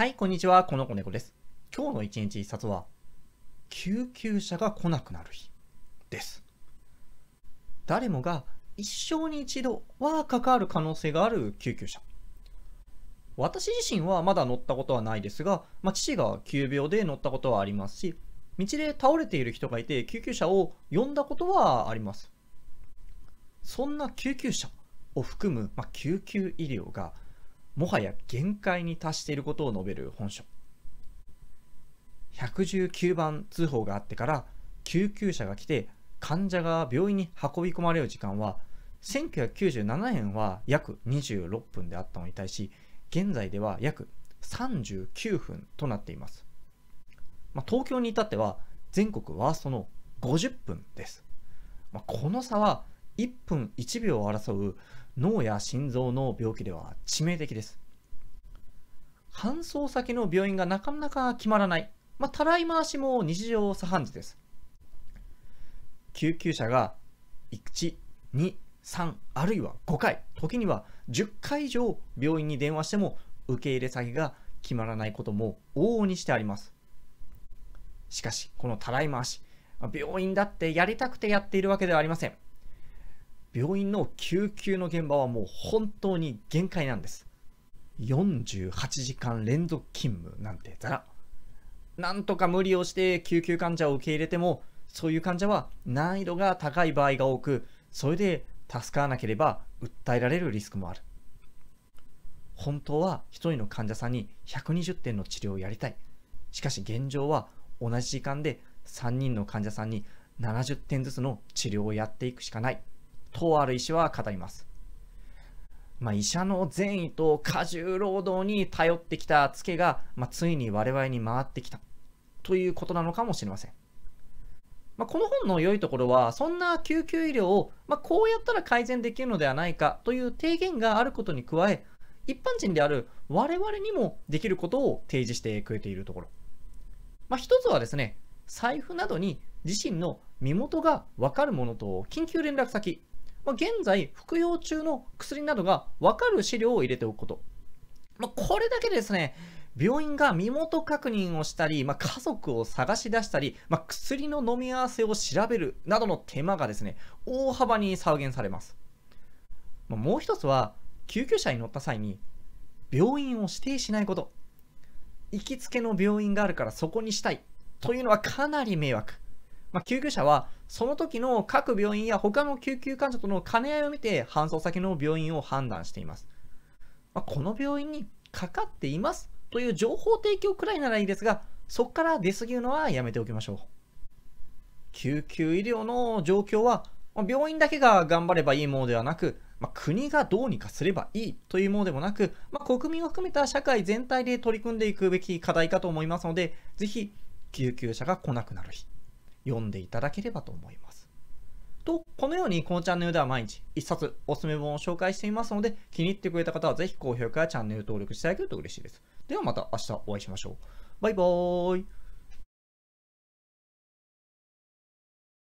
はい、こんにちは。この子猫です。今日の一日一冊は、救急車が来なくなる日です。誰もが一生に一度は関わる可能性がある救急車。私自身はまだ乗ったことはないですが、まあ、父が急病で乗ったことはありますし、道で倒れている人がいて救急車を呼んだことはあります。そんな救急車を含む、まあ、救急医療がもはや限界に達していることを述べる本書119番通報があってから救急車が来て患者が病院に運び込まれる時間は1997年は約26分であったのに対し現在では約39分となっています、まあ、東京に至っては全国ワーストの50分です、まあ、この差は1分1秒を争う脳や心臓の病気では致命的です。搬送先の病院がなかなか決まらない、まあ、たらい回しも日常茶飯事です。救急車が1、2、3あるいは5回時には10回以上病院に電話しても受け入れ先が決まらないことも往々にしてありますしかしこのたらい回し病院だってやりたくてやっているわけではありません病院の救急の現場はもう本当に限界なんです48時間連続勤務なんてざらなんとか無理をして救急患者を受け入れてもそういう患者は難易度が高い場合が多くそれで助からなければ訴えられるリスクもある本当は1人の患者さんに120点の治療をやりたいしかし現状は同じ時間で3人の患者さんに70点ずつの治療をやっていくしかないとある医師は語ります。まあ、医者の善意と過重労働に頼ってきたツケが、まあ、ついに我々に回ってきたということなのかもしれません。まあ、この本の良いところは、そんな救急医療を、まあ、こうやったら改善できるのではないかという提言があることに加え、一般人である我々にもできることを提示してくれているところ。まあ、一つはですね、財布などに自身の身元がわかるものと緊急連絡先まあ、現在服用中の薬などが分かる資料を入れておくこと。まあ、これだけでですね、病院が身元確認をしたり、まあ、家族を探し出したり、まあ、薬の飲み合わせを調べるなどの手間がですね、大幅に削減されます。まもう一つは、救急車に乗った際に、病院を指定しないこと。行きつけの病院があるからそこにしたいというのはかなり迷惑。まあ、救急車はその時の各病院や他の救急患者との兼ね合いを見て搬送先の病院を判断しています。まあ、この病院にかかっていますという情報提供くらいならいいですが、そこから出過ぎるのはやめておきましょう。救急医療の状況は、まあ、病院だけが頑張ればいいものではなく、まあ、国がどうにかすればいいというものでもなく、ま国民を含めた社会全体で取り組んでいくべき課題かと思いますので、ぜひ救急車が来なくなる日。読んでいただければと思います。と、このようにこのチャンネルでは毎日1冊おすすめ本を紹介していますので、気に入ってくれた方はぜひ高評価やチャンネル登録していただけると嬉しいです。ではまた明日お会いしましょう。バイバーイ。